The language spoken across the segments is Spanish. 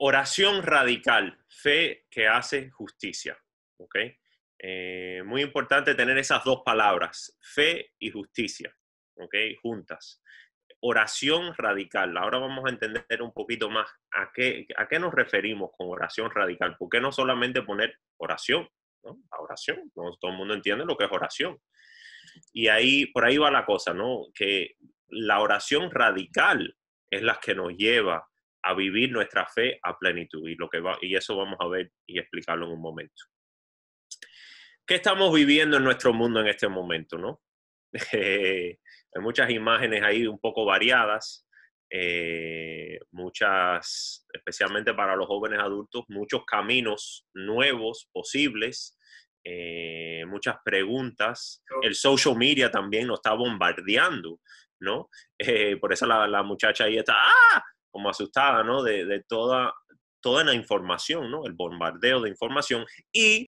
Oración radical, fe que hace justicia. Eh, muy importante tener esas dos palabras, fe y justicia, juntas. Oración radical. Ahora vamos a entender un poquito más a qué, a qué nos referimos con oración radical. ¿Por qué no solamente poner oración? La oración. todo el mundo entiende lo que es oración. Y ahí, por ahí va la cosa, ¿no? Que la oración radical es la que nos lleva a vivir nuestra fe a plenitud. Y, lo que va, y eso vamos a ver y explicarlo en un momento. ¿Qué estamos viviendo en nuestro mundo en este momento? ¿no? Eh, hay muchas imágenes ahí un poco variadas, eh, muchas, especialmente para los jóvenes adultos, muchos caminos nuevos posibles, eh, muchas preguntas. El social media también nos está bombardeando, ¿no? por eso la, la muchacha ahí está, ¡ah! como asustada, ¿no? De, toda, toda la información, ¿no? El bombardeo de información y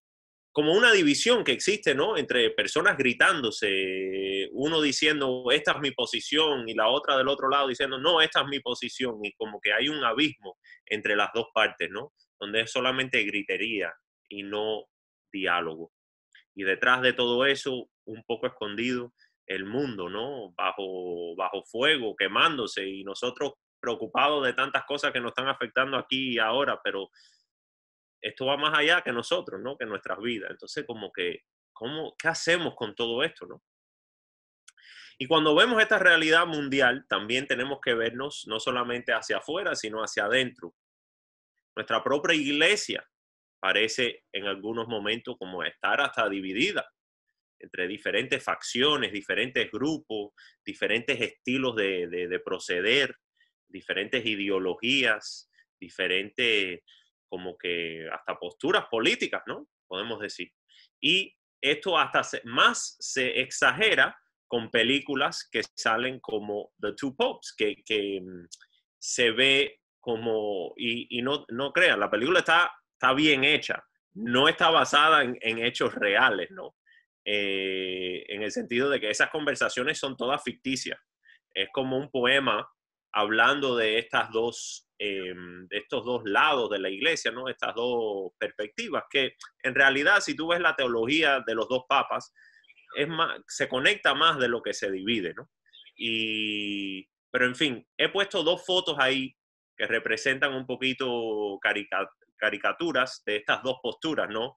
como una división que existe, ¿no? Entre personas gritándose, uno diciendo, esta es mi posición, y la otra del otro lado diciendo, no, esta es mi posición, y como que hay un abismo entre las dos partes, ¿no? Donde es solamente gritería y no diálogo. Y detrás de todo eso, un poco escondido, el mundo, ¿no? Bajo, bajo fuego, quemándose, y nosotros preocupados de tantas cosas que nos están afectando aquí y ahora, pero esto va más allá que nosotros, ¿no? Que nuestras vidas. Entonces, como que, ¿cómo, ¿qué hacemos con todo esto, no? Y cuando vemos esta realidad mundial, también tenemos que vernos no solamente hacia afuera, sino hacia adentro. Nuestra propia iglesia parece en algunos momentos como estar hasta dividida entre diferentes facciones, diferentes grupos, diferentes estilos de, de proceder diferentes ideologías, diferentes como que hasta posturas políticas, ¿no? Podemos decir. Y esto hasta más se exagera con películas que salen como The Two Popes, que, mm, se ve como, y, no, crean, la película está, está bien hecha, no está basada en, hechos reales, ¿no? Eh, en el sentido de que esas conversaciones son todas ficticias. Es como un poema hablando de, estas dos, em, estos dos lados de la iglesia, ¿no? estas dos perspectivas, que en realidad si tú ves la teología de los dos papas, es se conecta más de lo que se divide. pero en fin, he puesto dos fotos ahí que representan un poquito caricaturas de estas dos posturas, ¿no?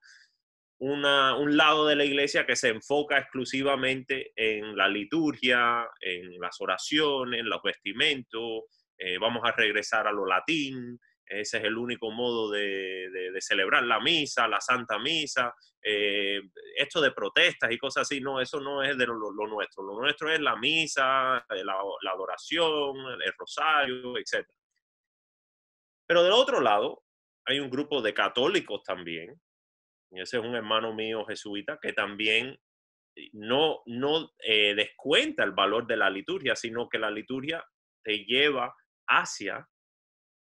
un lado de la iglesia que se enfoca exclusivamente en la liturgia, en las oraciones, en los vestimentos, eh, vamos a regresar a lo latín, ese es el único modo de, celebrar la misa, la santa misa, eh, esto de protestas y cosas así, no, eso no es de lo, nuestro, lo nuestro es la misa, eh, la, la adoración, el rosario, etc. Pero del otro lado, hay un grupo de católicos también ese es un hermano mío jesuita que también eh, no, no eh, descuenta el valor de la liturgia, sino que la liturgia te lleva hacia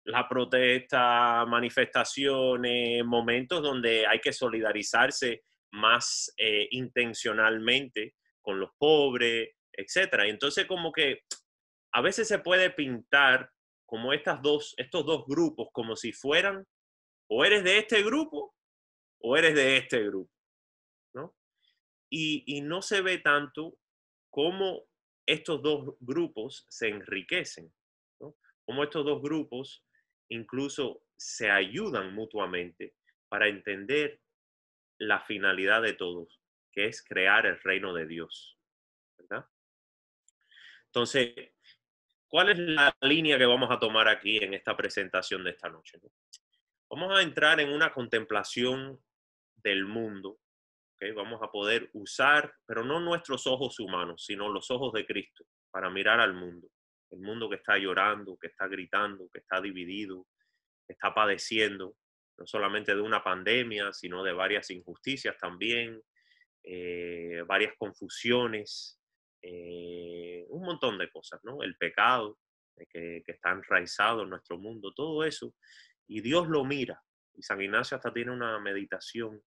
la protesta, manifestaciones, momentos donde hay que solidarizarse más eh, intencionalmente con los pobres, etc. Entonces, como que a veces se puede pintar como estas dos, estos dos grupos como si fueran o eres de este grupo o eres de este grupo, ¿no? Y, no se ve tanto cómo estos dos grupos se enriquecen, ¿no? Cómo estos dos grupos incluso se ayudan mutuamente para entender la finalidad de todos, que es crear el reino de Dios, ¿verdad? Entonces, ¿cuál es la línea que vamos a tomar aquí en esta presentación de esta noche? Vamos a entrar en una contemplación del mundo. ¿okay? Vamos a poder usar, pero no nuestros ojos humanos, sino los ojos de Cristo para mirar al mundo. El mundo que está llorando, que está gritando, que está dividido, que está padeciendo, no solamente de una pandemia, sino de varias injusticias también, eh, varias confusiones, eh, un montón de cosas, ¿no? El pecado eh, que, que, está enraizado en nuestro mundo, todo eso. Y Dios lo mira. Y San Ignacio hasta tiene una meditación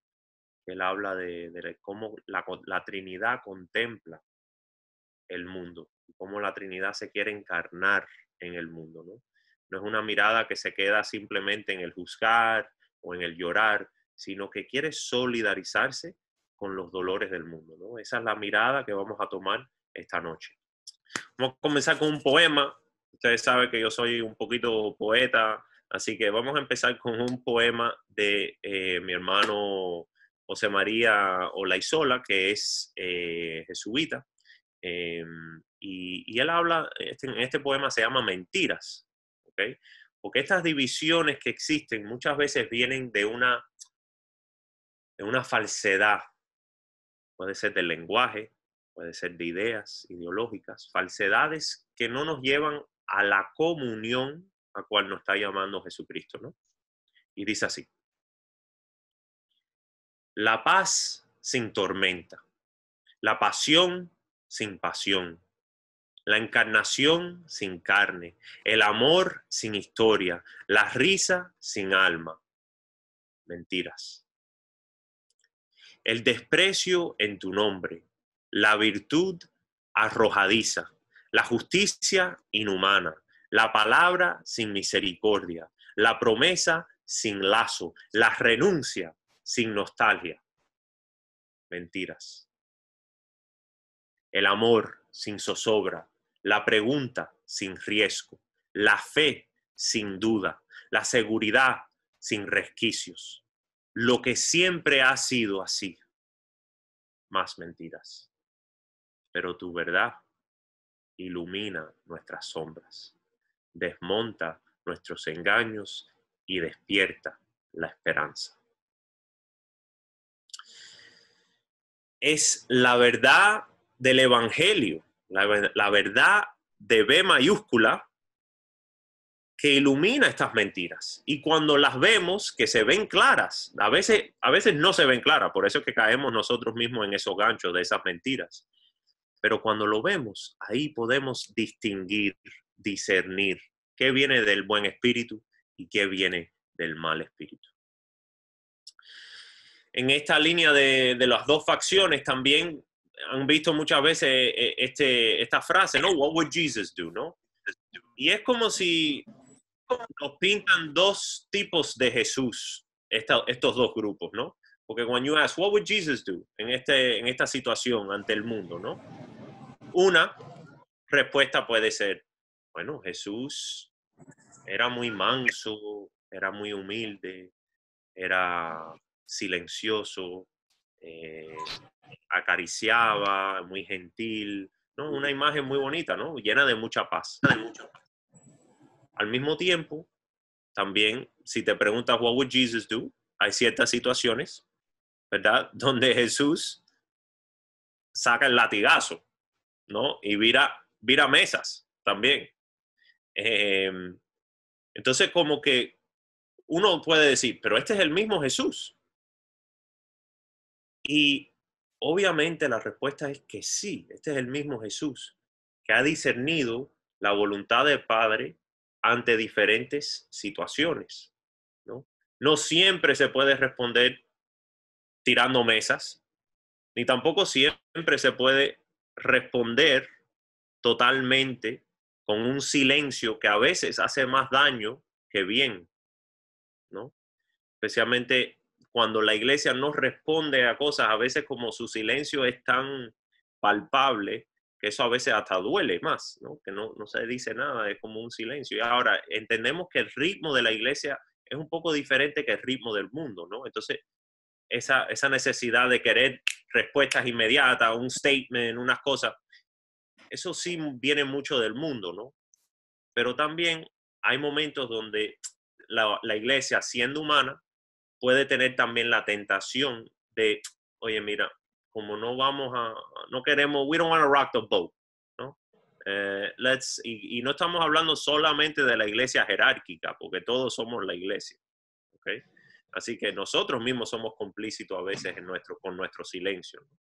él habla de, cómo la, Trinidad contempla el mundo, cómo la Trinidad se quiere encarnar en el mundo. ¿no? no es una mirada que se queda simplemente en el juzgar o en el llorar, sino que quiere solidarizarse con los dolores del mundo. ¿no? Esa es la mirada que vamos a tomar esta noche. Vamos a comenzar con un poema. Ustedes saben que yo soy un poquito poeta, así que vamos a empezar con un poema de eh, mi hermano José María Olaizola, que es eh, jesuita, eh, y, él habla, este, en este poema se llama Mentiras, porque estas divisiones que existen muchas veces vienen de una, de una falsedad, puede ser del lenguaje, puede ser de ideas ideológicas, falsedades que no nos llevan a la comunión a cual nos está llamando Jesucristo. ¿no? Y dice así la paz sin tormenta, la pasión sin pasión, la encarnación sin carne, el amor sin historia, la risa sin alma. Mentiras. El desprecio en tu nombre, la virtud arrojadiza, la justicia inhumana, la palabra sin misericordia, la promesa sin lazo, la renuncia sin nostalgia, mentiras. El amor sin zozobra, la pregunta sin riesgo, la fe sin duda, la seguridad sin resquicios, lo que siempre ha sido así, más mentiras. Pero tu verdad ilumina nuestras sombras, desmonta nuestros engaños y despierta la esperanza. es la verdad del Evangelio, la, verdad de B mayúscula que ilumina estas mentiras. Y cuando las vemos, que se ven claras, a veces, a veces no se ven claras, por eso es que caemos nosotros mismos en esos ganchos de esas mentiras. Pero cuando lo vemos, ahí podemos distinguir, discernir qué viene del buen espíritu y qué viene del mal espíritu en esta línea de, las dos facciones también han visto muchas veces eh, eh, este, esta frase, ¿no? What would Jesus do, ¿no? Y es como si nos pintan dos tipos de Jesús, estos dos grupos, ¿no? Porque cuando you what would Jesus do en, este, en esta situación ante el mundo, ¿no? Una respuesta puede ser, bueno, Jesús era muy manso, era muy humilde, era silencioso, eh, acariciaba, muy gentil, ¿no? una imagen muy bonita, ¿no? llena de mucha paz. Al mismo tiempo, también, si te preguntas, ¿what would Jesus do? Hay ciertas situaciones, ¿verdad? Donde Jesús saca el latigazo, ¿no? Y vira, mesas también. Em, entonces, como que uno puede decir, pero este es el mismo Jesús. Y obviamente la respuesta es que sí, este es el mismo Jesús que ha discernido la voluntad del Padre ante diferentes situaciones. No, no siempre se puede responder tirando mesas, ni tampoco siempre se puede responder totalmente con un silencio que a veces hace más daño que bien, ¿no? Especialmente cuando la iglesia no responde a cosas, a veces como su silencio es tan palpable, que eso a veces hasta duele más, ¿no? que no, no se dice nada, es como un silencio. Y ahora entendemos que el ritmo de la iglesia es un poco diferente que el ritmo del mundo, ¿no? Entonces, esa, esa necesidad de querer respuestas inmediatas, un statement, unas cosas, eso sí viene mucho del mundo, ¿no? Pero también hay momentos donde la iglesia, siendo humana, puede tener también la tentación de, oye, mira, como no vamos a, no queremos, we don't want to rock the boat, ¿no? Eh, let's, y, no estamos hablando solamente de la iglesia jerárquica, porque todos somos la iglesia, ¿ok? Así que nosotros mismos somos complícitos a veces en nuestro, con nuestro silencio, ¿no?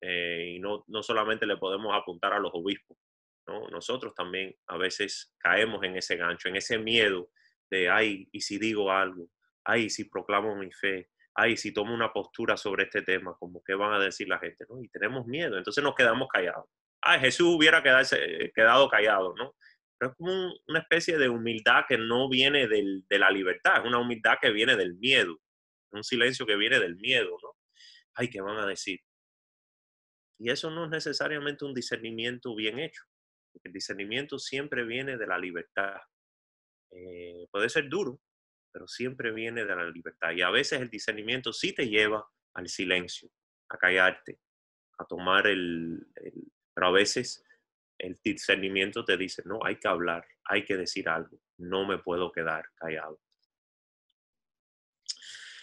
Eh, y no, no solamente le podemos apuntar a los obispos, ¿no? Nosotros también a veces caemos en ese gancho, en ese miedo de, ay, ¿y si digo algo? ay, si proclamo mi fe, ay, si tomo una postura sobre este tema, como que van a decir la gente, ¿no? Y tenemos miedo, entonces nos quedamos callados. Ay, Jesús hubiera quedado callado, ¿no? Pero es como una especie de humildad que no viene del, de la libertad, es una humildad que viene del miedo, un silencio que viene del miedo, ¿no? Ay, ¿qué van a decir? Y eso no es necesariamente un discernimiento bien hecho, el discernimiento siempre viene de la libertad. Eh, puede ser duro, pero siempre viene de la libertad. Y a veces el discernimiento sí te lleva al silencio, a callarte, a tomar el... pero a veces el discernimiento te dice, no, hay que hablar, hay que decir algo, no me puedo quedar callado.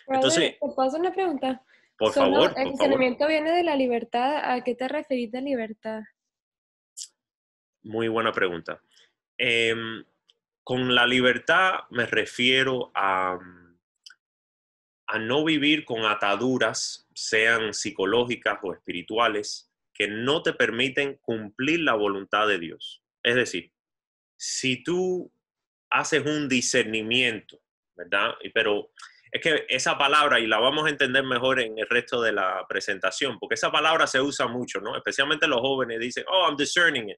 Entonces, ¿te puedo una pregunta? Por favor. el discernimiento viene de la libertad. ¿A qué te referís de libertad? Muy buena pregunta. Eh, con la libertad me refiero a, mm, a no vivir con ataduras, sean psicológicas o espirituales, que no te permiten cumplir la voluntad de Dios. Es decir, si tú haces un discernimiento, ¿verdad? Pero es que esa palabra, y la vamos a entender mejor en el resto de la presentación, porque esa palabra se usa mucho, ¿no? Especialmente los jóvenes dicen, oh, I'm discerning it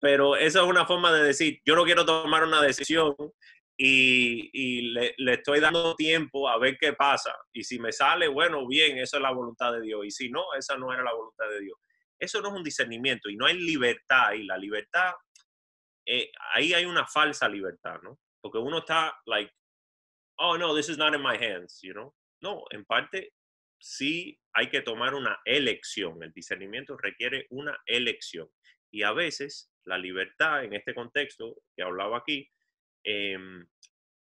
pero esa es una forma de decir, yo no quiero tomar una decisión y, le, estoy dando tiempo a ver qué pasa. Y si me sale, bueno, bien, esa es la voluntad de Dios. Y si no, esa no era la voluntad de Dios. Eso no es un discernimiento y no hay libertad ahí. La libertad, eh, ahí hay una falsa libertad, ¿no? Porque uno está, like, oh, no, this is not in my hands, you know. No, en parte sí hay que tomar una elección. El discernimiento requiere una elección. Y a veces la libertad en este contexto que hablaba aquí, em,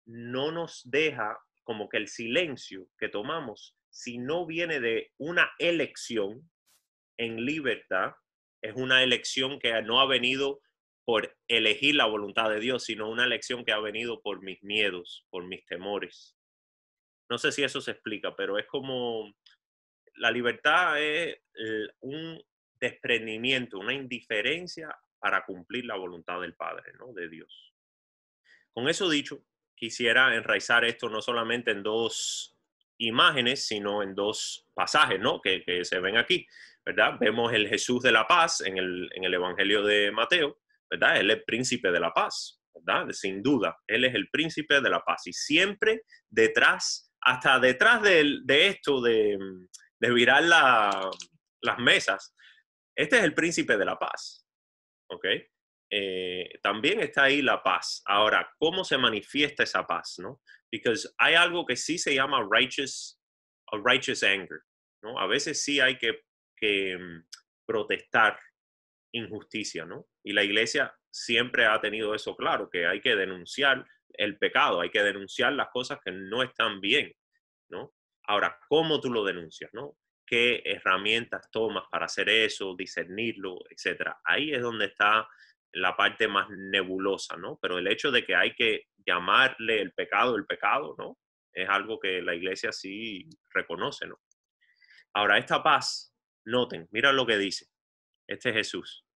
no nos deja como que el silencio que tomamos, si no viene de una elección en libertad, es una elección que no ha venido por elegir la voluntad de Dios, sino una elección que ha venido por mis miedos, por mis temores. No sé si eso se explica, pero es como la libertad es eh, un desprendimiento, una indiferencia para cumplir la voluntad del Padre, ¿no? De Dios. Con eso dicho, quisiera enraizar esto no solamente en dos imágenes, sino en dos pasajes, ¿no? Que, se ven aquí, ¿verdad? Vemos el Jesús de la paz en el, Evangelio de Mateo, ¿verdad? Él es el príncipe de la paz, ¿verdad? Sin duda, Él es el príncipe de la paz. Y siempre detrás, hasta detrás de, esto, de, virar las mesas, este es el príncipe de la paz. ¿ok? Eh, también está ahí la paz. Ahora, ¿cómo se manifiesta esa paz, no? Because hay algo que sí se llama righteous, a righteous anger, ¿no? A veces sí hay que, que mm, protestar injusticia, ¿no? Y la iglesia siempre ha tenido eso claro, que hay que denunciar el pecado, hay que denunciar las cosas que no están bien, ¿no? Ahora, ¿cómo tú lo denuncias, no? qué herramientas tomas para hacer eso, discernirlo, etcétera. Ahí es donde está la parte más nebulosa, ¿no? Pero el hecho de que hay que llamarle el pecado el pecado, ¿no? Es algo que la iglesia sí reconoce, ¿no? Ahora, esta paz, noten, mira lo que dice. Este es Jesús.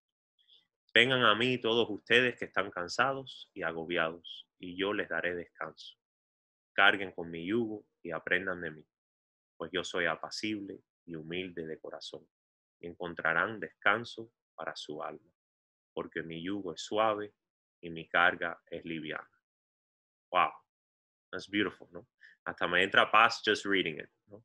Vengan a mí todos ustedes que están cansados y agobiados, y yo les daré descanso. Carguen con mi yugo y aprendan de mí, pues yo soy apacible y humilde de corazón. Encontrarán descanso para su alma, porque mi yugo es suave y mi carga es liviana. Wow, that's beautiful, ¿no? Hasta me entra paz just reading it, ¿no?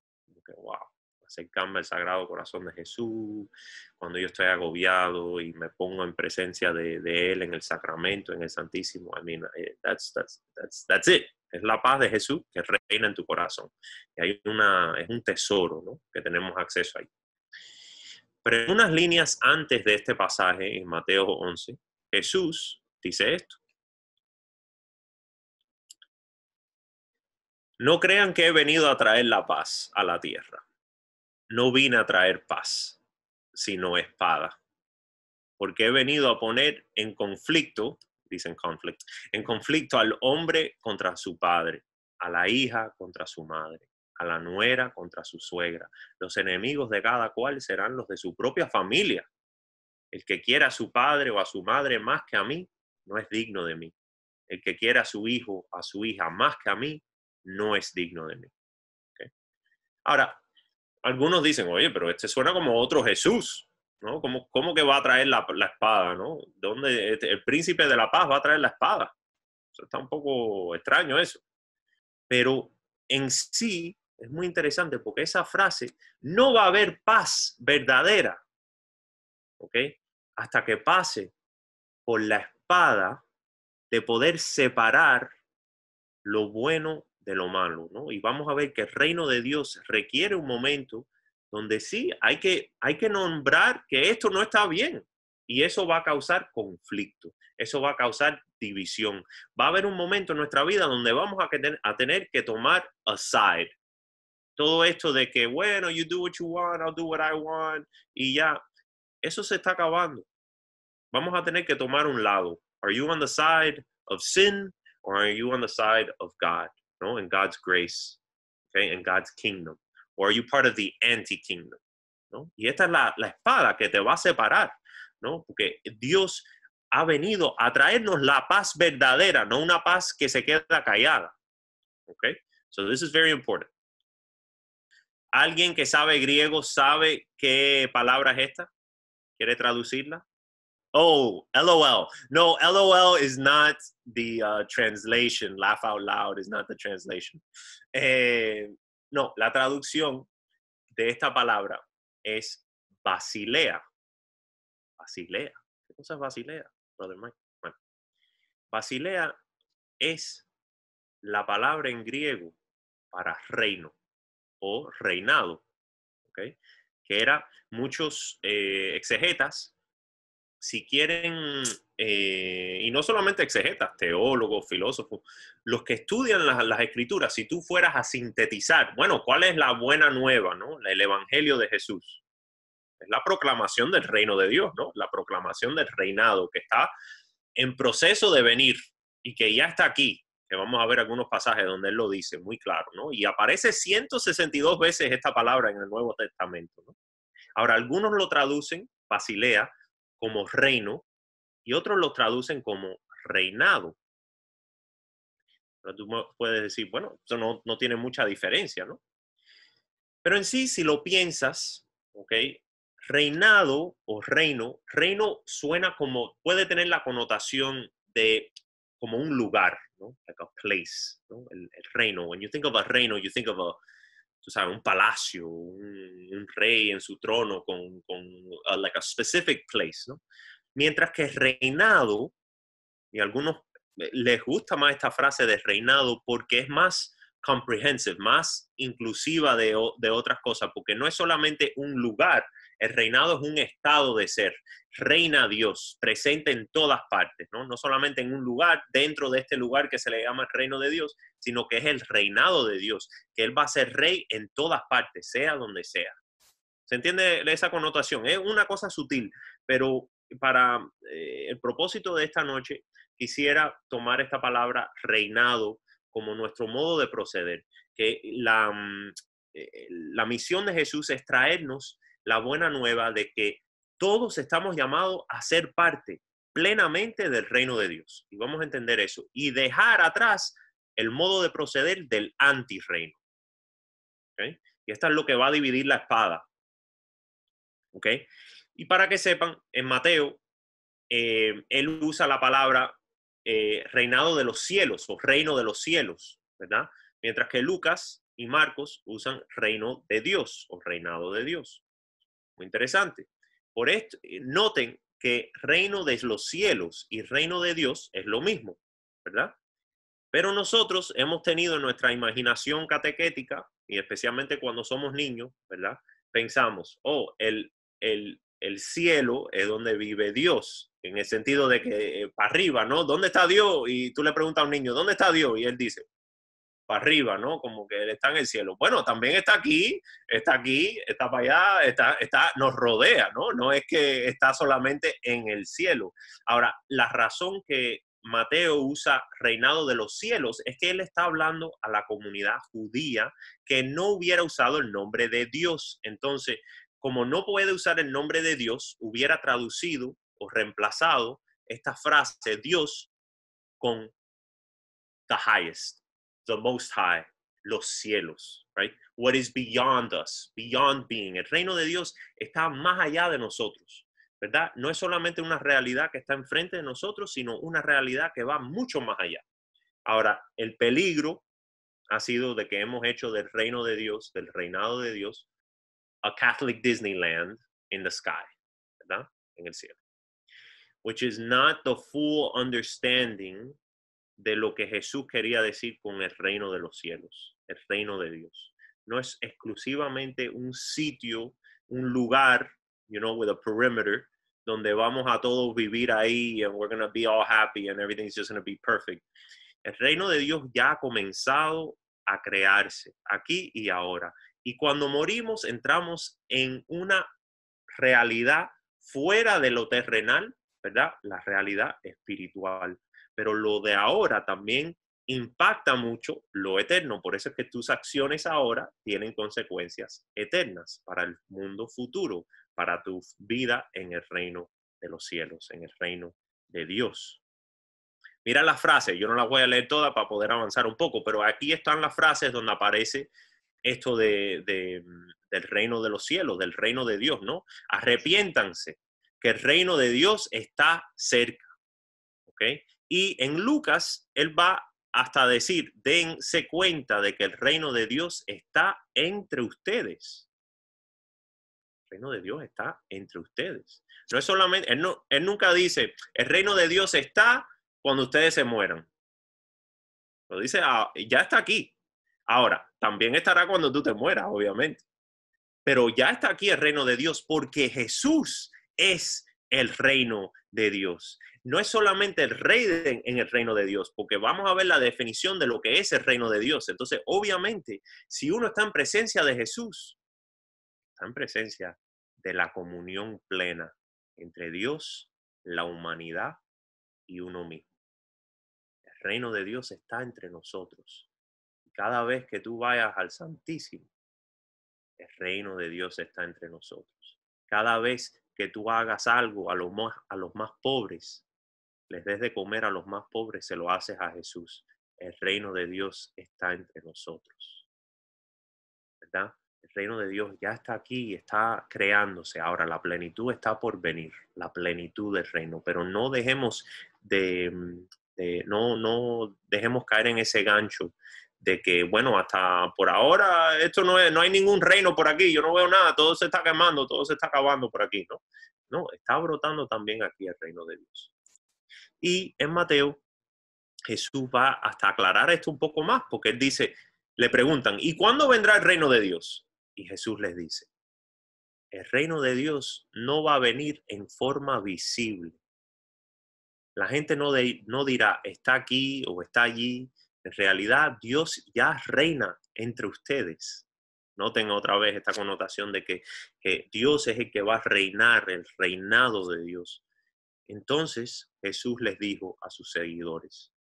wow, acercarme al Sagrado Corazón de Jesús, cuando yo estoy agobiado y me pongo en presencia de, de Él en el sacramento, en el Santísimo, I mean, eh, that's, that's, that's, that's it, es la paz de Jesús que reina en tu corazón. Y hay una, es un tesoro que tenemos acceso ahí. Pero en unas líneas antes de este pasaje, en Mateo 11, Jesús dice esto. No crean que he venido a traer la paz a la tierra. No vine a traer paz, sino espada. Porque he venido a poner en conflicto dicen conflicto, en conflicto al hombre contra su padre, a la hija contra su madre, a la nuera contra su suegra. Los enemigos de cada cual serán los de su propia familia. El que quiera a su padre o a su madre más que a mí, no es digno de mí. El que quiera a su hijo, o a su hija más que a mí, no es digno de mí. Ahora, algunos dicen, oye, pero este suena como otro Jesús. ¿no? ¿Cómo, que va a traer la, espada, ¿no? ¿Dónde, este, el príncipe de la paz va a traer la espada. Eso está un poco extraño eso. Pero en sí es muy interesante porque esa frase no va a haber paz verdadera, ¿ok? Hasta que pase por la espada de poder separar lo bueno de lo malo, ¿no? Y vamos a ver que el reino de Dios requiere un momento donde sí hay que, hay que nombrar que esto no está bien y eso va a causar conflicto, eso va a causar división. Va a haber un momento en nuestra vida donde vamos a tener, a tener que tomar aside. Todo esto de que, bueno, you do what you want, I'll do what I want, y ya, eso se está acabando. Vamos a tener que tomar un lado. Are you on the side of sin or are you on the side of God? No, in God's grace, okay, in God's kingdom. ¿O are you part of the anti-kingdom? ¿No? Y esta es la, espada que te va a separar, ¿no? Porque Dios ha venido a traernos la paz verdadera, no una paz que se queda callada. Okay? So this is very important. ¿Alguien que sabe griego sabe qué palabra es esta? ¿Quiere traducirla? Oh, LOL. No, LOL is not the uh, translation. Laugh out loud is not the translation. Eh, no, la traducción de esta palabra es Basilea. Basilea. ¿Qué cosa es Basilea, brother Mike? Bueno, Basilea es la palabra en griego para reino o reinado, que era muchos eh, exegetas si quieren, eh, y no solamente exegetas, teólogos, filósofos, los que estudian las, escrituras, si tú fueras a sintetizar, bueno, ¿cuál es la buena nueva, no? El Evangelio de Jesús. Es la proclamación del reino de Dios, ¿no? La proclamación del reinado que está en proceso de venir y que ya está aquí, que vamos a ver algunos pasajes donde él lo dice muy claro, ¿no? Y aparece 162 veces esta palabra en el Nuevo Testamento, Ahora, algunos lo traducen, Basilea, como reino y otros lo traducen como reinado. tú puedes decir, bueno, eso no, no tiene mucha diferencia, ¿no? Pero en sí, si lo piensas, ¿ok? Reinado o reino, reino suena como, puede tener la connotación de como un lugar, ¿no? Like a place, ¿no? El, reino. When you think of a reino, you think of a, un palacio, un, rey en su trono con, con uh, like specific place, ¿no? Mientras que reinado, y algunos eh, les gusta más esta frase de reinado porque es más comprehensive, más inclusiva de, de otras cosas, porque no es solamente un lugar, el reinado es un estado de ser. Reina Dios, presente en todas partes, ¿no? solamente en un lugar, dentro de este lugar que se le llama el reino de Dios, sino que es el reinado de Dios, que Él va a ser rey en todas partes, sea donde sea. ¿Se entiende esa connotación? Es una cosa sutil, pero para eh, el propósito de esta noche quisiera tomar esta palabra reinado como nuestro modo de proceder, que la, mm, eh, la misión de Jesús es traernos la buena nueva de que todos estamos llamados a ser parte plenamente del reino de Dios. Y vamos a entender eso. Y dejar atrás el modo de proceder del antirreino. ¿Okay? Y esto es lo que va a dividir la espada. Y para que sepan, en Mateo, eh, él usa la palabra eh, reinado de los cielos o reino de los cielos, ¿verdad? Mientras que Lucas y Marcos usan reino de Dios o reinado de Dios. Muy interesante. Por esto, eh, noten que reino de los cielos y reino de Dios es lo mismo, ¿verdad? Pero nosotros hemos tenido en nuestra imaginación catequética, y especialmente cuando somos niños, ¿verdad? Pensamos, oh, el, el, el cielo es donde vive Dios, en el sentido de que eh, arriba, ¿no? ¿Dónde está Dios? Y tú le preguntas a un niño, ¿dónde está Dios? Y él dice, para arriba, ¿no? Como que él está en el cielo. Bueno, también está aquí, está aquí, está para allá, está, nos rodea, ¿no? No es que está solamente en el cielo. Ahora, la razón que Mateo usa reinado de los cielos es que él está hablando a la comunidad judía que no hubiera usado el nombre de Dios. Entonces, como no puede usar el nombre de Dios, hubiera traducido o reemplazado esta frase Dios con the highest, the Most High, los cielos, right? What is beyond us, beyond being. El reino de Dios está más allá de nosotros, ¿verdad? No es solamente una realidad que está enfrente de nosotros, sino una realidad que va mucho más allá. Ahora, el peligro ha sido de que hemos hecho del reino de Dios, del reinado de Dios, a Catholic Disneyland in the sky, ¿verdad? En el cielo. Which is not the full understanding de lo que Jesús quería decir con el reino de los cielos, el reino de Dios. No es exclusivamente un sitio, un lugar, you know, with a perimeter, donde vamos a todos vivir ahí and we're going to be all happy and everything's just going to be perfect. El reino de Dios ya ha comenzado a crearse aquí y ahora. Y cuando morimos entramos en una realidad fuera de lo terrenal, ¿verdad? La realidad espiritual pero lo de ahora también impacta mucho lo eterno. Por eso es que tus acciones ahora tienen consecuencias eternas para el mundo futuro, para tu vida en el reino de los cielos, en el reino de Dios. Mira las frases, yo no las voy a leer todas para poder avanzar un poco, pero aquí están las frases donde aparece esto de, mm, del reino de los cielos, del reino de Dios, ¿no? Arrepiéntanse, que el reino de Dios está cerca, ¿ok? Y en Lucas, él va hasta decir, dense cuenta de que el reino de Dios está entre ustedes. El reino de Dios está entre ustedes. No es solamente, él, nunca dice, el reino de Dios está cuando ustedes se mueran. Lo dice, ah, ya está aquí. Ahora, también estará cuando tú te mueras, obviamente. Pero ya está aquí el reino de Dios porque Jesús es el reino de Dios no es solamente el rey en el reino de Dios, porque vamos a ver la definición de lo que es el reino de Dios. Entonces, obviamente, si uno está en presencia de Jesús, está en presencia de la comunión plena entre Dios, la humanidad y uno mismo. El reino de Dios está entre nosotros. Cada vez que tú vayas al Santísimo, el reino de Dios está entre nosotros. Cada vez que tú hagas algo a los a los más pobres, les des de comer a los más pobres, se lo haces a Jesús. El reino de Dios está entre nosotros. ¿Verdad? El reino de Dios ya está aquí y está creándose. Ahora la plenitud está por venir, la plenitud del reino. Pero no dejemos mm, de, no, no dejemos caer en ese gancho de que, bueno, hasta por ahora esto no es, no hay ningún reino por aquí, yo no veo nada, todo se está quemando, todo se está acabando por aquí, ¿no? No, está brotando también aquí el reino de Dios. Y en Mateo, Jesús va hasta aclarar esto un poco más, porque él dice, le preguntan, ¿y cuándo vendrá el reino de Dios? Y Jesús les dice, el reino de Dios no va a venir en forma visible. La gente no, dirá, está aquí o está allí. En realidad, Dios ya reina entre ustedes. Noten otra vez esta connotación de que Dios es el que va a reinar, el reinado de Dios. Entonces, Jesús les dijo a sus seguidores,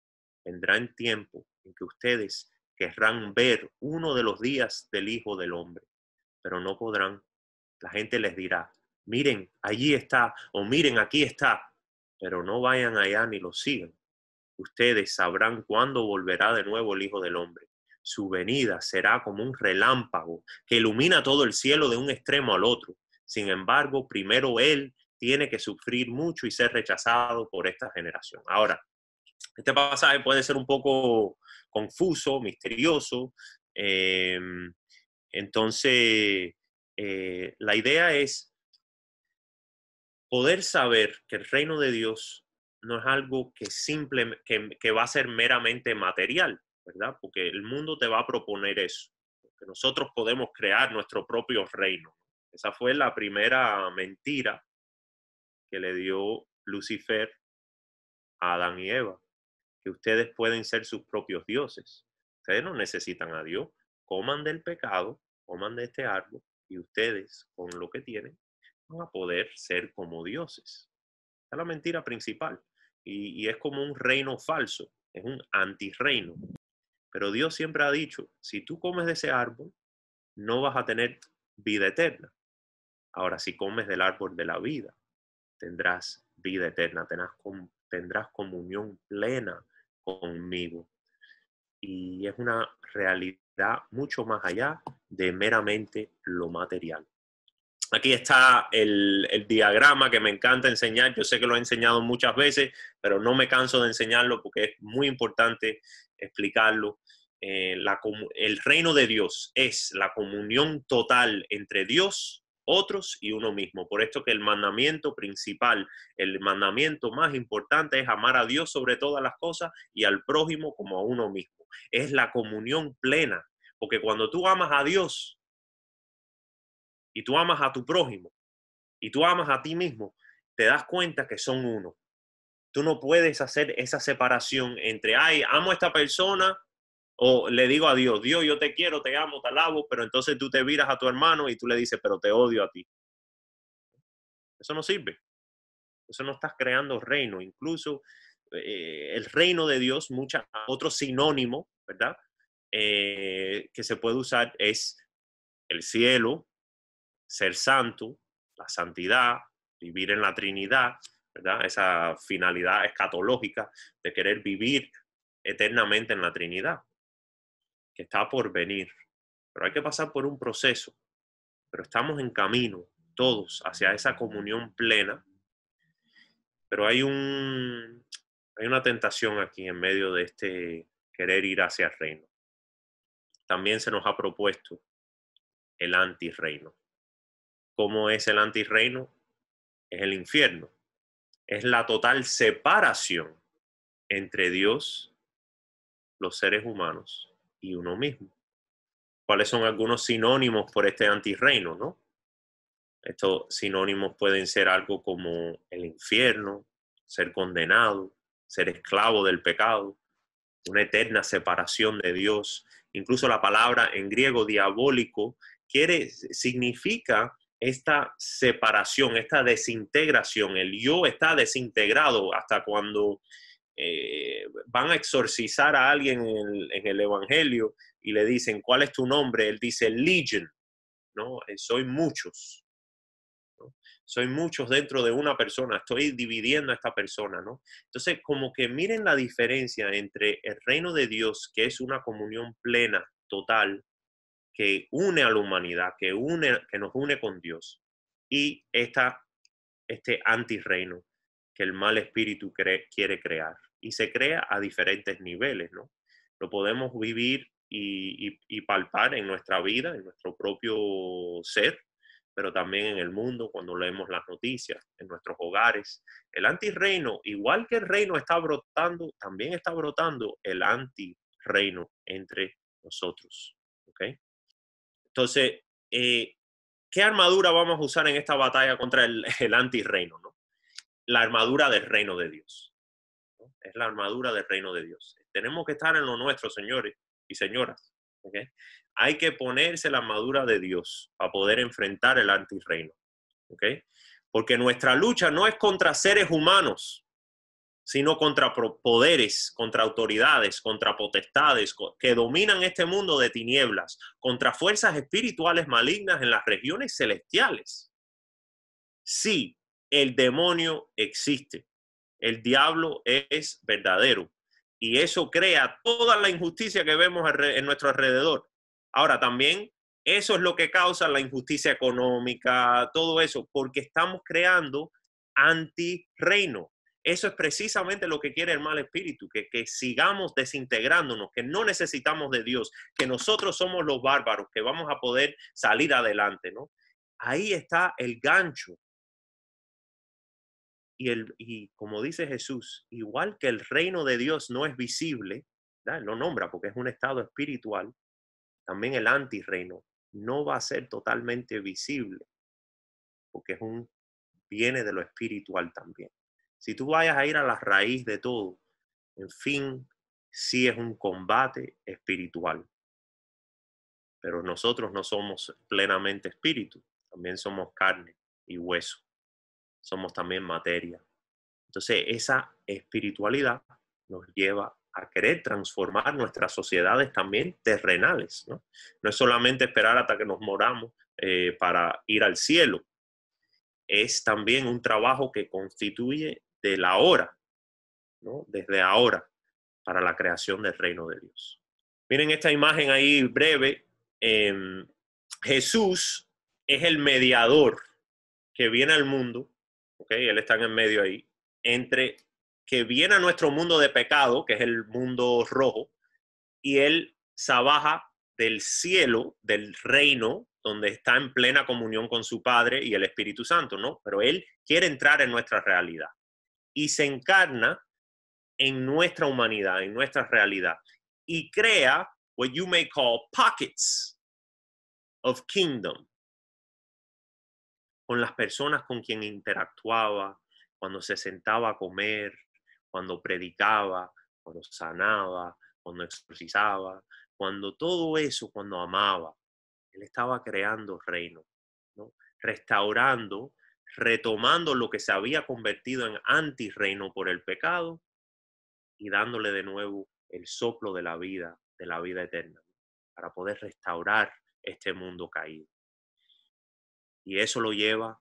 vendrá en tiempo en que ustedes querrán ver uno de los días del Hijo del Hombre, pero no podrán. La gente les dirá, miren, allí está, o miren, aquí está, pero no vayan allá ni lo sigan. Ustedes sabrán cuándo volverá de nuevo el Hijo del Hombre. Su venida será como un relámpago que ilumina todo el cielo de un extremo al otro. Sin embargo, primero Él tiene que sufrir mucho y ser rechazado por esta generación. Ahora, este pasaje puede ser un poco confuso, misterioso. Em, entonces, eh, la idea es poder saber que el reino de Dios no es algo que, simple, va a ser meramente material, ¿verdad? Porque el mundo te va a proponer eso, que nosotros podemos crear nuestro propio reino. Esa fue la primera mentira que le dio Lucifer a Adán y Eva, que ustedes pueden ser sus propios dioses. Ustedes no necesitan a Dios. Coman del pecado, coman de este árbol y ustedes con lo que tienen van a poder ser como dioses. es la mentira principal y, y es como un reino falso, es un antirreino. Pero Dios siempre ha dicho, si tú comes de ese árbol, no vas a tener vida eterna. Ahora, si comes del árbol de la vida, tendrás vida eterna, tendrás, tendrás comunión plena conmigo. Y es una realidad mucho más allá de meramente lo material. Aquí está el, diagrama que me encanta enseñar. Yo sé que lo he enseñado muchas veces, pero no me canso de enseñarlo porque es muy importante explicarlo. Eh, el reino de Dios es la comunión total entre Dios otros y uno mismo. Por esto que el mandamiento principal, el mandamiento más importante es amar a Dios sobre todas las cosas y al prójimo como a uno mismo. Es la comunión plena, porque cuando tú amas a Dios y tú amas a tu prójimo y tú amas a ti mismo, te das cuenta que son uno. Tú no puedes hacer esa separación entre, ay, amo a esta persona o le digo a Dios, Dios, yo te quiero, te amo, te alabo, pero entonces tú te viras a tu hermano y tú le dices, pero te odio a ti. Eso no sirve. Eso no estás creando reino. Incluso eh, el reino de Dios, mucha, otro sinónimo, ¿verdad? Eh, que se puede usar es el cielo, ser santo, la santidad, vivir en la Trinidad, ¿verdad? Esa finalidad escatológica de querer vivir eternamente en la Trinidad que está por venir, pero hay que pasar por un proceso, pero estamos en camino todos hacia esa comunión plena, pero hay, un, hay una tentación aquí en medio de este querer ir hacia el reino. También se nos ha propuesto el antirreino. ¿Cómo es el antirreino? Es el infierno. Es la total separación entre Dios, los seres humanos y uno mismo. ¿Cuáles son algunos sinónimos por este antirreino, no? Estos sinónimos pueden ser algo como el infierno, ser condenado, ser esclavo del pecado, una eterna separación de Dios. Incluso la palabra en griego diabólico quiere, significa esta separación, esta desintegración. El yo está desintegrado hasta cuando eh, van a exorcizar a alguien en el, Evangelio y le dicen, ¿cuál es tu nombre? Él dice, Legion, ¿no? Eh, soy muchos. ¿no? Soy muchos dentro de una persona, estoy dividiendo a esta persona, ¿no? Entonces, como que miren la diferencia entre el reino de Dios, que es una comunión plena, total, que une a la humanidad, que, une, que nos une con Dios, y esta, este reino que el mal espíritu quiere crear. Y se crea a diferentes niveles, ¿no? Lo podemos vivir y, palpar en nuestra vida, en nuestro propio ser, pero también en el mundo, cuando leemos las noticias, en nuestros hogares. El antirreino, igual que el reino está brotando, también está brotando el antirreino entre nosotros. ¿ok? Entonces, eh, ¿qué armadura vamos a usar en esta batalla contra el, el antirreino? ¿no? la armadura del reino de Dios. Es la armadura del reino de Dios. Tenemos que estar en lo nuestro, señores y señoras. Hay que ponerse la armadura de Dios para poder enfrentar el antirreino. Porque nuestra lucha no es contra seres humanos, sino contra poderes, contra autoridades, contra potestades que dominan este mundo de tinieblas, contra fuerzas espirituales malignas en las regiones celestiales. Sí, el demonio existe, el diablo es verdadero y eso crea toda la injusticia que vemos en nuestro alrededor. Ahora también eso es lo que causa la injusticia económica, todo eso, porque estamos creando reino. Eso es precisamente lo que quiere el mal espíritu, que, que sigamos desintegrándonos, que no necesitamos de Dios, que nosotros somos los bárbaros, que vamos a poder salir adelante, ¿no? Ahí está el gancho y, como dice Jesús, igual que el reino de Dios no es visible, lo nombra porque es un estado espiritual, también el antirreino no va a ser totalmente visible, porque es un, viene de lo espiritual también. Si tú vayas a ir a la raíz de todo, en fin, sí es un combate espiritual. Pero nosotros no somos plenamente espíritu, también somos carne y hueso somos también materia. Entonces, esa espiritualidad nos lleva a querer transformar nuestras sociedades también terrenales. No, es solamente esperar hasta que nos moramos eh, para ir al cielo, es también un trabajo que constituye de la hora, desde ahora, para la creación del reino de Dios. Miren esta imagen ahí breve. Em, Jesús es el mediador que viene al mundo ¿ok? Él está en medio ahí, entre que viene a nuestro mundo de pecado, que es el mundo rojo, y él se baja del cielo, del reino, donde está en plena comunión con su Padre y el Espíritu Santo, ¿no? Pero él quiere entrar en nuestra realidad y se encarna en nuestra humanidad, en nuestra realidad, y crea what you may call pockets of kingdom, con las personas con quien interactuaba, cuando se sentaba a comer, cuando predicaba, cuando sanaba, cuando exorcizaba, cuando todo eso, cuando amaba. Él estaba creando reino, ¿no? restaurando, retomando lo que se había convertido en anti-reino por el pecado y dándole de nuevo el soplo de la vida, de la vida eterna, para poder restaurar este mundo caído. Y eso lo lleva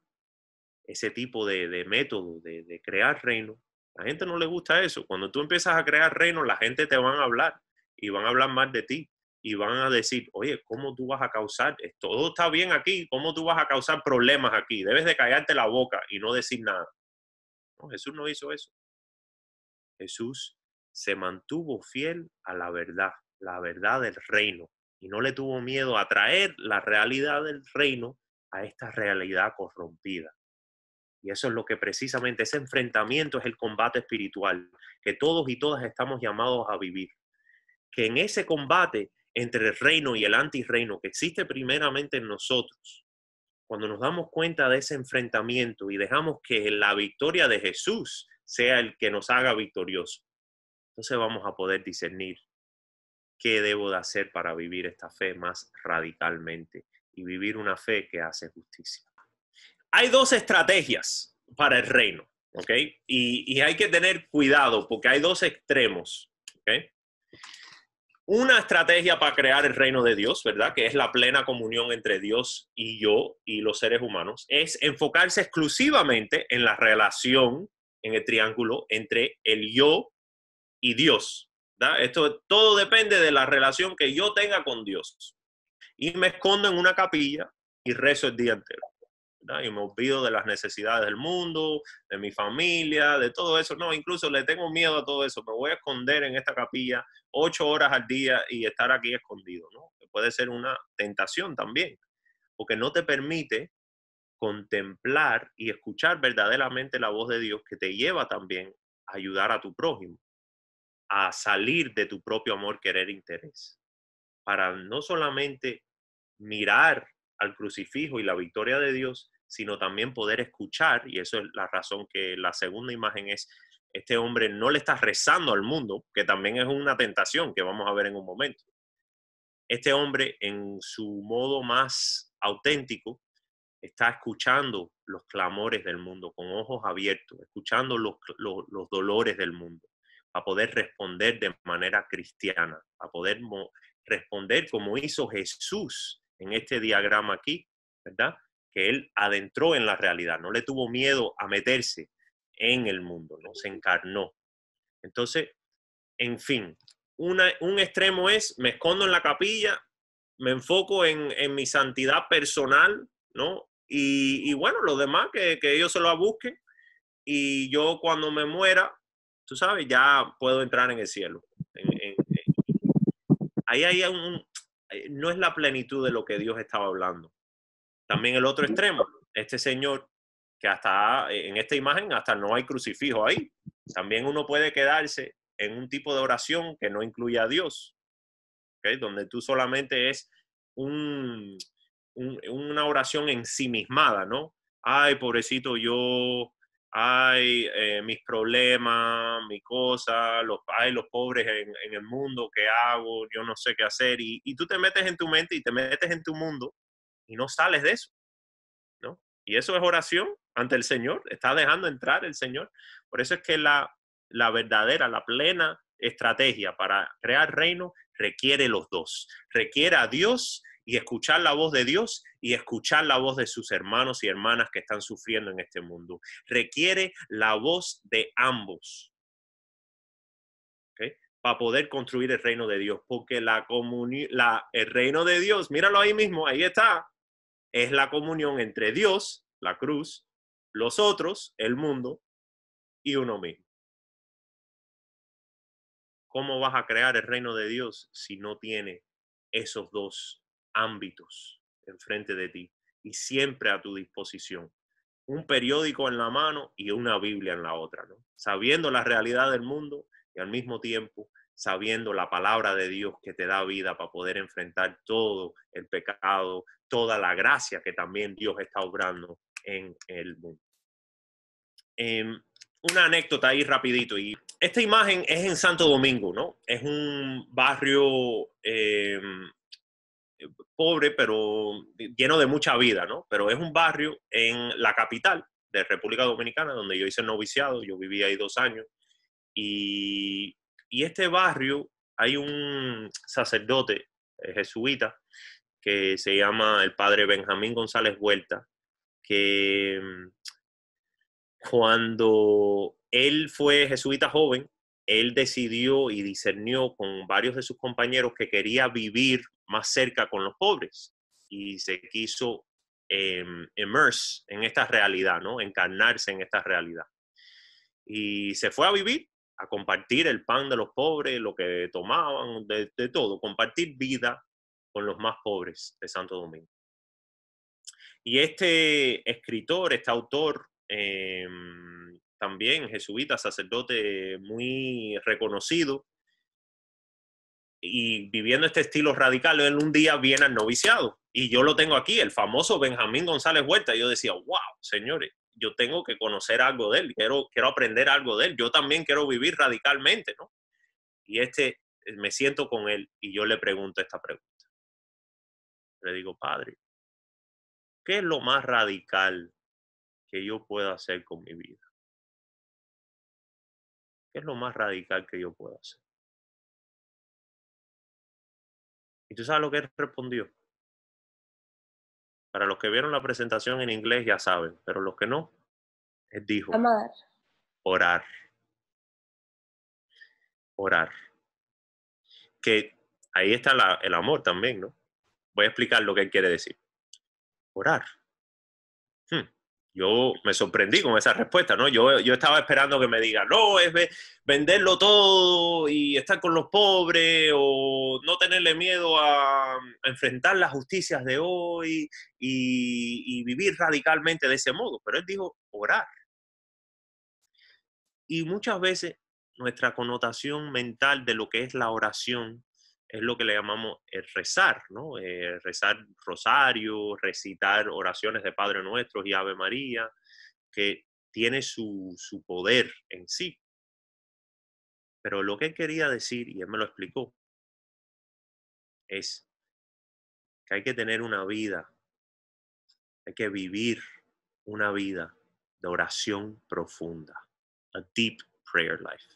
ese tipo de, de método de, de, crear reino. La gente no le gusta eso. Cuando tú empiezas a crear reino, la gente te van a hablar y van a hablar más de ti y van a decir, oye, ¿cómo tú vas a causar? Todo está bien aquí, ¿cómo tú vas a causar problemas aquí? Debes de callarte la boca y no decir nada. Jesús no hizo eso. Jesús se mantuvo fiel a la verdad, la verdad del reino, y no le tuvo miedo a traer la realidad del reino a esta realidad corrompida. Y eso es lo que precisamente ese enfrentamiento es el combate espiritual que todos y todas estamos llamados a vivir. Que en ese combate entre el reino y el antirreino que existe primeramente en nosotros, cuando nos damos cuenta de ese enfrentamiento y dejamos que la victoria de Jesús sea el que nos haga victorioso, entonces vamos a poder discernir qué debo de hacer para vivir esta fe más radicalmente y vivir una fe que hace justicia. Hay dos estrategias para el reino, ¿ok? Y, hay que tener cuidado porque hay dos extremos, ¿ok? Una estrategia para crear el reino de Dios, ¿verdad? Que es la plena comunión entre Dios y yo y los seres humanos, es enfocarse exclusivamente en la relación, en el triángulo entre el yo y Dios. Esto todo depende de la relación que yo tenga con Dios y me escondo en una capilla y rezo el día entero. Y me olvido de las necesidades del mundo, de mi familia, de todo eso. No, incluso le tengo miedo a todo eso. Me voy a esconder en esta capilla ocho horas al día y estar aquí escondido, Que puede ser una tentación también, porque no te permite contemplar y escuchar verdaderamente la voz de Dios que te lleva también a ayudar a tu prójimo, a salir de tu propio amor, querer, interés, para no solamente mirar al crucifijo y la victoria de Dios, sino también poder escuchar, y eso es la razón que la segunda imagen es, este hombre no le está rezando al mundo, que también es una tentación que vamos a ver en un momento. Este hombre en su modo más auténtico está escuchando los clamores del mundo con ojos abiertos, escuchando los, dolores del mundo, a poder responder de manera cristiana, a poder responder como hizo Jesús en este diagrama aquí, ¿verdad? Que él adentró en la realidad, no le tuvo miedo a meterse en el mundo, ¿no? Se encarnó. Entonces, en fin, una, un extremo es, me escondo en la capilla, me enfoco en, en mi santidad personal, ¿no? Y, bueno, los demás, que, que, ellos se lo busquen. Y yo cuando me muera, tú sabes, ya puedo entrar en el cielo. ahí hay un, eh, no es la plenitud de lo que Dios estaba hablando. También el otro extremo, este señor que hasta eh, en esta imagen hasta no hay crucifijo ahí. También uno puede quedarse en un tipo de oración que no incluye a Dios, donde tú solamente es un, un, una oración ensimismada, ¿no? Ay, pobrecito yo, hay eh, mis problemas, mi cosa, los, los pobres en, el mundo, ¿qué hago? Yo no sé qué hacer. Y, tú te metes en tu mente y te metes en tu mundo y no sales de eso, ¿no? Y eso es oración ante el Señor, está dejando entrar el Señor. Por eso es que la, la verdadera, la plena estrategia para crear reino requiere los dos, requiere a Dios y escuchar la voz de Dios y escuchar la voz de sus hermanos y hermanas que están sufriendo en este mundo. Requiere la voz de ambos para poder construir el reino de Dios, porque la el reino de Dios, míralo ahí mismo, ahí está, es la comunión entre Dios, la cruz, los otros, el mundo y uno mismo. ¿Cómo vas a crear el reino de Dios si no tiene esos dos ámbitos enfrente de ti y siempre a tu disposición. Un periódico en la mano y una Biblia en la otra, ¿no? Sabiendo la realidad del mundo y al mismo tiempo sabiendo la palabra de Dios que te da vida para poder enfrentar todo el pecado, toda la gracia que también Dios está obrando en el mundo. Em, una anécdota ahí rapidito. Y esta imagen es en Santo Domingo, ¿no? Es un barrio em, pobre, pero lleno de mucha vida, ¿no? Pero es un barrio en la capital de República Dominicana, donde yo hice el noviciado, yo viví ahí dos años, y, y este barrio hay un sacerdote eh, jesuita que se llama el padre Benjamín González Huerta, que mm, cuando él fue jesuita joven, él decidió y discernió con varios de sus compañeros que quería vivir más cerca con los pobres y se quiso eh, immerse en esta realidad, ¿no? Encarnarse en esta realidad. Y se fue a vivir, a compartir el pan de los pobres, lo que tomaban, de, todo, compartir vida con los más pobres de Santo Domingo. Y este escritor, este autor, em, también jesuita, sacerdote muy reconocido, y viviendo este estilo radical, él un día viene al noviciado. Y yo lo tengo aquí, el famoso Benjamín González Huerta. Y yo decía, wow, señores, yo tengo que conocer algo de él, quiero, quiero aprender algo de él, yo también quiero vivir radicalmente, ¿no? Y este, eh, me siento con él y yo le pregunto esta pregunta. Le digo, padre, ¿qué es lo más radical que yo pueda hacer con mi vida? es lo más radical que yo puedo hacer? Y tú sabes lo que él respondió. Para los que vieron la presentación en inglés ya saben, pero los que no, él dijo, Amar. orar, orar. Que ahí está el amor también, ¿no? Voy a explicar lo que él quiere decir. Orar. Hmm yo me sorprendí con esa respuesta, ¿no? Yo, estaba esperando que me diga, no, es venderlo todo y estar con los pobres o no tenerle miedo a, enfrentar las justicias de hoy y, y vivir radicalmente de ese modo. Pero él dijo, orar. Y muchas veces nuestra connotación mental de lo que es la oración es lo que le llamamos el eh, rezar, ¿no? Eh, rezar rosario, recitar oraciones de Padre Nuestro y Ave María, que tiene su, su poder en sí. Pero lo que quería decir, y él me lo explicó, es que hay que tener una vida, hay que vivir una vida de oración profunda, a deep prayer life.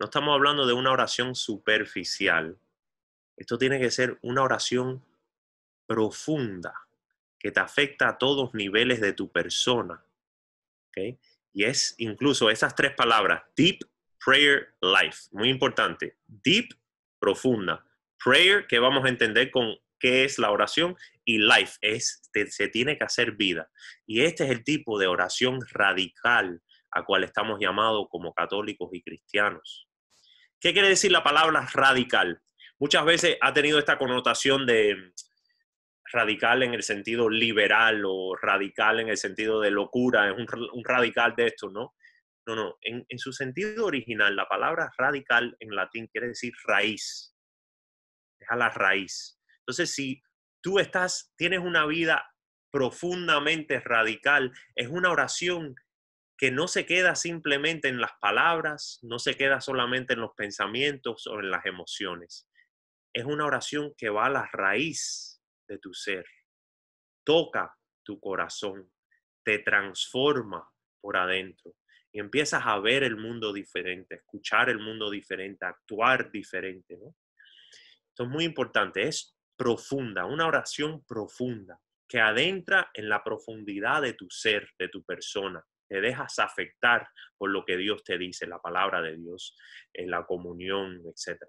No estamos hablando de una oración superficial. Esto tiene que ser una oración profunda que te afecta a todos niveles de tu persona. Y es incluso esas tres palabras, deep prayer life, muy importante. Deep, profunda. Prayer, que vamos a entender con qué es la oración, y life, es, se tiene que hacer vida. Y este es el tipo de oración radical a cual estamos llamados como católicos y cristianos. ¿Qué quiere decir la palabra radical? Muchas veces ha tenido esta connotación de radical en el sentido liberal o radical en el sentido de locura, es un, radical de esto, ¿no? No, no, en, su sentido original, la palabra radical en latín quiere decir raíz, es a la raíz. Entonces, si tú estás, tienes una vida profundamente radical, es una oración que no se queda simplemente en las palabras, no se queda solamente en los pensamientos o en las emociones. Es una oración que va a la raíz de tu ser. Toca tu corazón, te transforma por adentro y empiezas a ver el mundo diferente, escuchar el mundo diferente, actuar diferente. Esto es muy importante, es profunda, una oración profunda que adentra en la profundidad de tu ser, de tu persona te dejas afectar por lo que Dios te dice, la palabra de Dios, en la comunión, etc.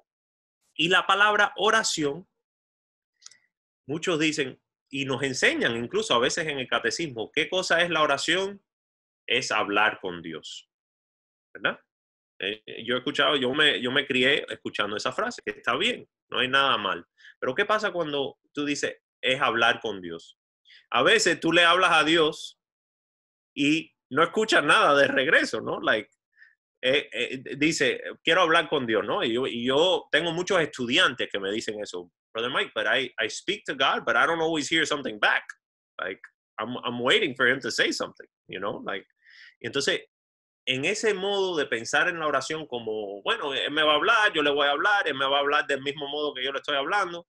Y la palabra oración, muchos dicen, y nos enseñan incluso a veces en el catecismo, ¿qué cosa es la oración? Es hablar con Dios, ¿verdad? Eh, eh, yo he escuchado, yo me, yo me crié escuchando esa frase, que está bien, no hay nada mal. Pero ¿qué pasa cuando tú dices, es hablar con Dios? A veces tú le hablas a Dios y no escucha nada de regreso, ¿no? Like, eh, eh, dice, quiero hablar con Dios, ¿no? Y yo, y yo, tengo muchos estudiantes que me dicen eso, brother Mike, but I, I speak to God, but I don't always hear something back. Like, I'm, I'm waiting for him to say something, you know? Like, entonces, en ese modo de pensar en la oración como, bueno, él me va a hablar, yo le voy a hablar, él me va a hablar del mismo modo que yo le estoy hablando,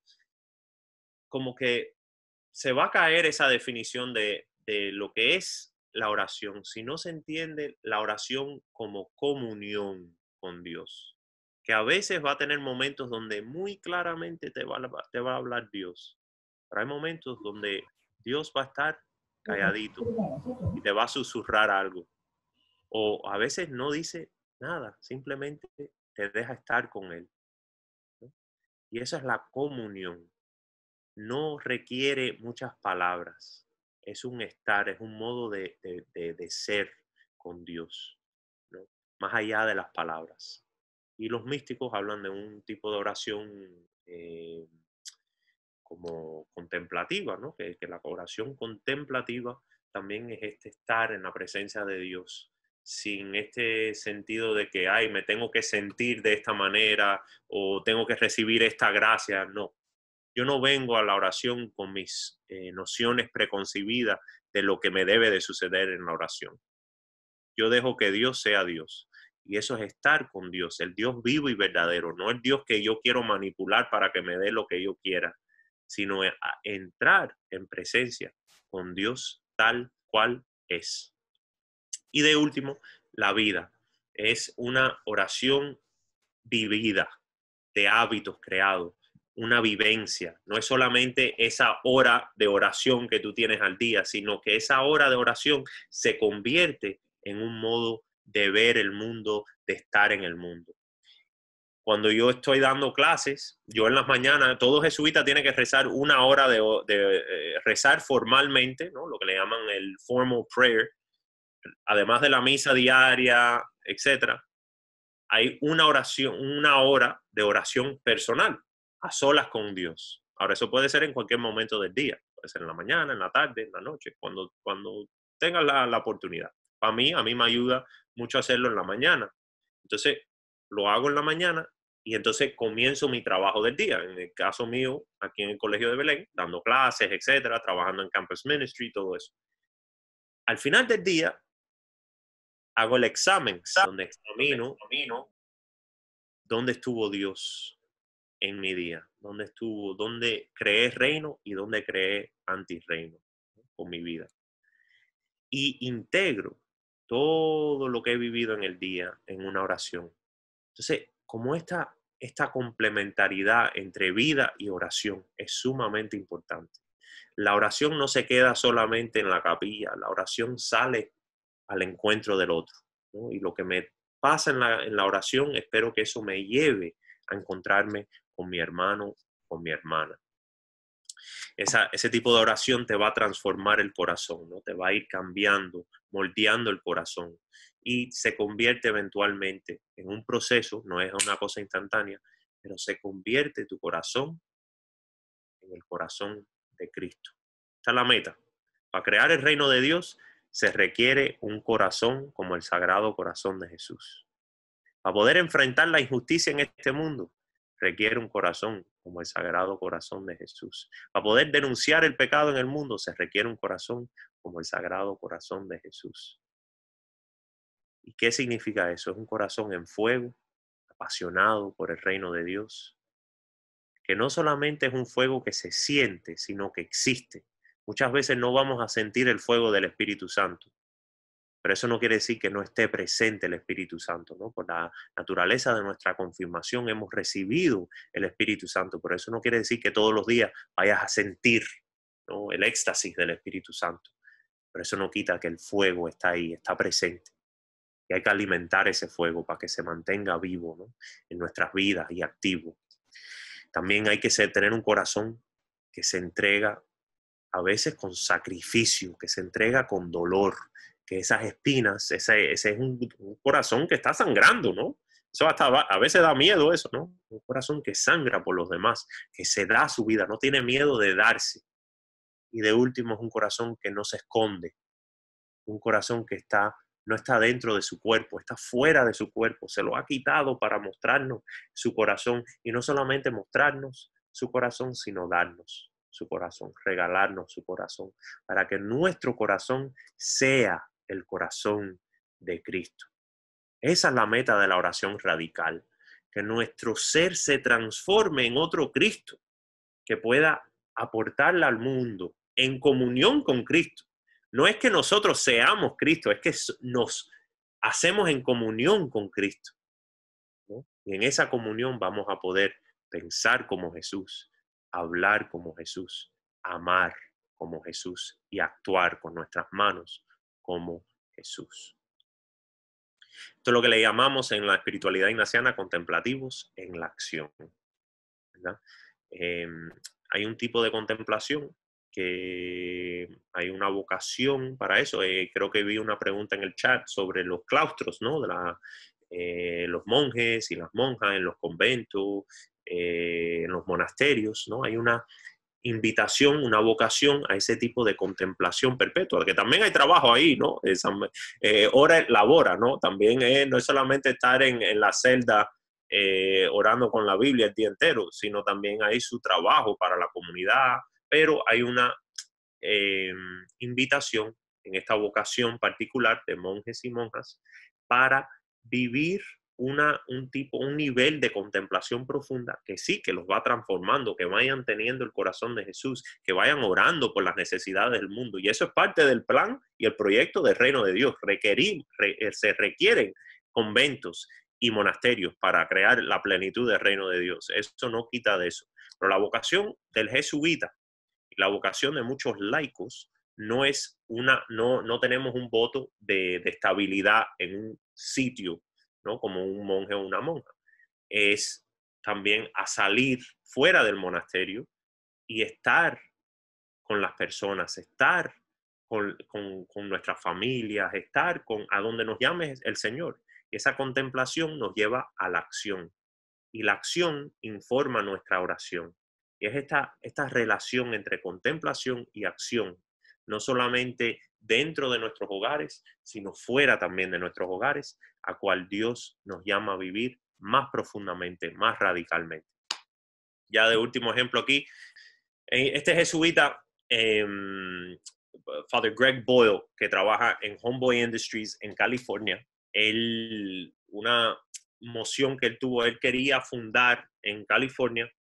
como que se va a caer esa definición de, de lo que es la oración, si no se entiende la oración como comunión con Dios, que a veces va a tener momentos donde muy claramente te va, a, hablar Dios, pero hay momentos donde Dios va a estar calladito y te va a susurrar algo. O a veces no dice nada, simplemente te deja estar con Él. Y esa es la comunión. No requiere muchas palabras es un estar, es un modo de, de, ser con Dios, más allá de las palabras. Y los místicos hablan de un tipo de oración eh, como contemplativa, ¿no? que, que la oración contemplativa también es este estar en la presencia de Dios, sin este sentido de que, ay, me tengo que sentir de esta manera o tengo que recibir esta gracia, no, yo no vengo a la oración con mis eh, nociones preconcebidas de lo que me debe de suceder en la oración. Yo dejo que Dios sea Dios. Y eso es estar con Dios, el Dios vivo y verdadero, no el Dios que yo quiero manipular para que me dé lo que yo quiera, sino entrar en presencia con Dios tal cual es. Y de último, la vida. Es una oración vivida, de hábitos creados, una vivencia. No es solamente esa hora de oración que tú tienes al día, sino que esa hora de oración se convierte en un modo de ver el mundo, de estar en el mundo. Cuando yo estoy dando clases, yo en las mañanas, todo jesuita tiene que rezar una hora de, eh, rezar formalmente, lo que le llaman el formal prayer, además de la misa diaria, etc. hay una oración, una hora de oración personal, a solas con Dios. Ahora, eso puede ser en cualquier momento del día, puede ser en la mañana, en la tarde, en la noche, cuando, cuando tengas la, oportunidad. Para mí, a mí me ayuda mucho hacerlo en la mañana. Entonces, lo hago en la mañana y entonces comienzo mi trabajo del día. En el caso mío, aquí en el Colegio de Belén, dando clases, etcétera, trabajando en Campus Ministry, todo eso. Al final del día, hago el examen, donde examino dónde estuvo Dios en mi día, donde estuvo, dónde creé reino y donde creé anti reino con mi vida. Y integro todo lo que he vivido en el día en una oración. Entonces, como esta, esta complementariedad entre vida y oración es sumamente importante. La oración no se queda solamente en la capilla, la oración sale al encuentro del otro. Y lo que me pasa en la, en la oración, espero que eso me lleve a encontrarme con mi hermano, con mi hermana. ese tipo de oración te va a transformar el corazón, ¿no? te va a ir cambiando, moldeando el corazón y se convierte eventualmente en un proceso, no es una cosa instantánea, pero se convierte tu corazón en el corazón de Cristo. Esta es la meta. Para crear el reino de Dios se requiere un corazón como el sagrado corazón de Jesús. Para poder enfrentar la injusticia en este mundo, requiere un corazón como el sagrado corazón de Jesús. Para poder denunciar el pecado en el mundo se requiere un corazón como el sagrado corazón de Jesús. ¿Y qué significa eso? Es un corazón en fuego, apasionado por el reino de Dios, que no solamente es un fuego que se siente, sino que existe. Muchas veces no vamos a sentir el fuego del Espíritu Santo, pero eso no quiere decir que no esté presente el Espíritu Santo, ¿no? Por la naturaleza de nuestra confirmación hemos recibido el Espíritu Santo, pero eso no quiere decir que todos los días vayas a sentir el éxtasis del Espíritu Santo. Pero eso no quita que el fuego está ahí, está presente. Y hay que alimentar ese fuego para que se mantenga vivo en nuestras vidas y activo. También hay que ser, tener un corazón que se entrega a veces con sacrificio, que se entrega con dolor, esas espinas, ese, es un, corazón que está sangrando, ¿no? Eso hasta a veces da miedo eso, ¿no? Un corazón que sangra por los demás, que se da su vida, no tiene miedo de darse. Y de último es un corazón que no se esconde, un corazón que está no está dentro de su cuerpo, está fuera de su cuerpo, se lo ha quitado para mostrarnos su corazón y no solamente mostrarnos su corazón, sino darnos su corazón, regalarnos su corazón, para que nuestro corazón sea el corazón de Cristo. Esa es la meta de la oración radical, que nuestro ser se transforme en otro Cristo, que pueda aportarla al mundo en comunión con Cristo. No es que nosotros seamos Cristo, es que nos hacemos en comunión con Cristo. Y en esa comunión vamos a poder pensar como Jesús, hablar como Jesús, amar como Jesús y actuar con nuestras manos como Jesús. Esto es lo que le llamamos en la espiritualidad ignaciana contemplativos en la acción. Em, hay un tipo de contemplación que hay una vocación para eso. Eh, creo que vi una pregunta en el chat sobre los claustros, ¿no? De eh, los monjes y las monjas en los conventos, eh, en los monasterios, ¿no? Hay una invitación, una vocación a ese tipo de contemplación perpetua, que también hay trabajo ahí, ¿no? Esa, eh, labora, ¿no? También es, no es solamente estar en, la celda eh, orando con la Biblia el día entero, sino también hay su trabajo para la comunidad, pero hay una em, invitación en esta vocación particular de monjes y monjas para vivir un tipo, un nivel de contemplación profunda que sí, que los va transformando, que vayan teniendo el corazón de Jesús, que vayan orando por las necesidades del mundo. Y eso es parte del plan y el proyecto del reino de Dios. Requerir, eh, se requieren conventos y monasterios para crear la plenitud del reino de Dios. Eso no quita de eso. Pero la vocación del jesuita la vocación de muchos laicos no es una, no, no tenemos un voto de, de estabilidad en un sitio como un monje o una monja. Es también a salir fuera del monasterio y estar con las personas, estar con, con, nuestras familias, estar con a donde nos llame el Señor. esa contemplación nos lleva a la acción. Y la acción informa nuestra oración. Y es esta, esta relación entre contemplación y acción, no solamente dentro de nuestros hogares, sino fuera también de nuestros hogares, a cual Dios nos llama a vivir más profundamente, más radicalmente. Ya de último ejemplo aquí, eh, este jesuita, em, Father Greg Boyle, que trabaja en Homeboy Industries en California, él, una moción que él tuvo, él quería fundar en California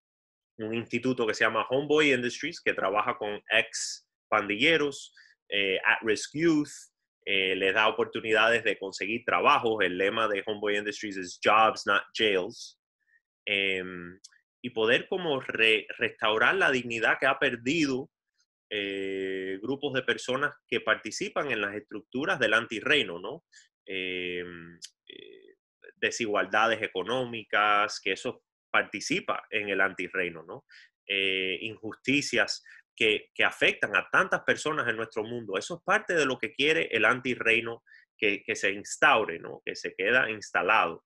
un instituto que se llama Homeboy Industries, que trabaja con ex pandilleros, eh, at-risk youth, eh, les da oportunidades de conseguir trabajos. El lema de Homeboy Industries es Jobs, not Jails. Em, y poder como restaurar la dignidad que ha perdido eh, grupos de personas que participan en las estructuras del antirreino, ¿no? Em, eh, desigualdades económicas, que eso participa en el antirreino, ¿no? injusticias que, afectan a tantas personas en nuestro mundo. Eso es parte de lo que quiere el antirreino que, que se instaure, ¿no? que se queda instalado.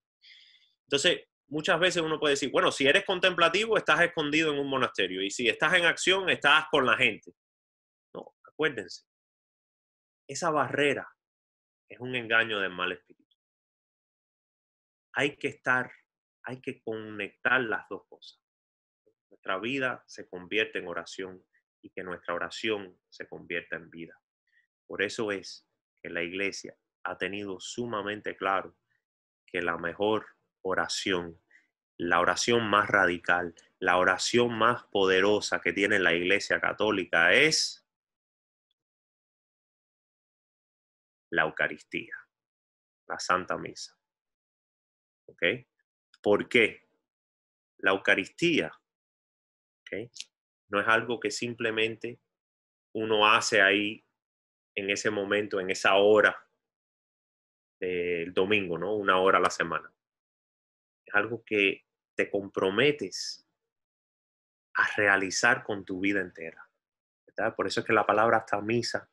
Entonces, muchas veces uno puede decir, bueno, si eres contemplativo, estás escondido en un monasterio y si estás en acción, estás con la gente. No, acuérdense, esa barrera es un engaño del mal espíritu. Hay que estar, hay que conectar las dos cosas. Nuestra vida se convierte en oración y que nuestra oración se convierta en vida. Por eso es que la iglesia ha tenido sumamente claro que la mejor oración, la oración más radical, la oración más poderosa que tiene la iglesia católica es la Eucaristía, la Santa Misa. ¿Ok? ¿Por qué? La Eucaristía ¿okay? no es algo que simplemente uno hace ahí en ese momento, en esa hora del domingo, ¿no? Una hora a la semana. Es algo que te comprometes a realizar con tu vida entera. Por eso es que la palabra hasta misa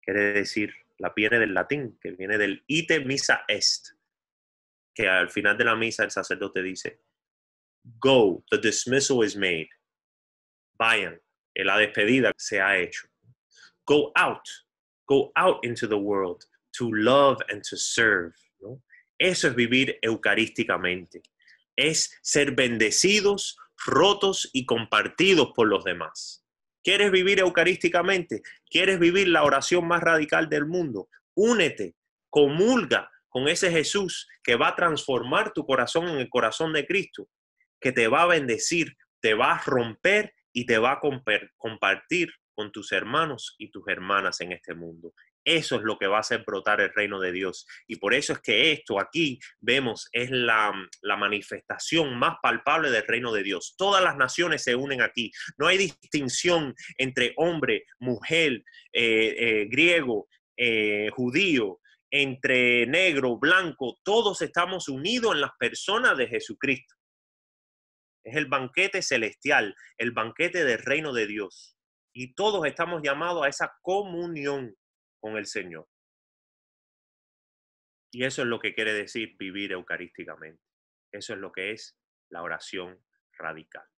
quiere decir, la viene del latín, que viene del ite misa est, que al final de la misa el sacerdote dice, go, the dismissal is made vayan, eh, la despedida se ha hecho. Go out, go out into the world to love and to serve. Eso es vivir eucarísticamente, es ser bendecidos, rotos y compartidos por los demás. ¿Quieres vivir eucarísticamente? ¿Quieres vivir la oración más radical del mundo? Únete, comulga con ese Jesús que va a transformar tu corazón en el corazón de Cristo, que te va a bendecir, te va a romper y te va a compartir con tus hermanos y tus hermanas en este mundo. Eso es lo que va a hacer brotar el reino de Dios. Y por eso es que esto aquí vemos es la, manifestación más palpable del reino de Dios. Todas las naciones se unen aquí. No hay distinción entre hombre, mujer, eh, eh, griego, eh, judío, entre negro, blanco. Todos estamos unidos en las personas de Jesucristo. Es el banquete celestial, el banquete del reino de Dios. Y todos estamos llamados a esa comunión con el Señor. Y eso es lo que quiere decir vivir eucarísticamente. Eso es lo que es la oración radical.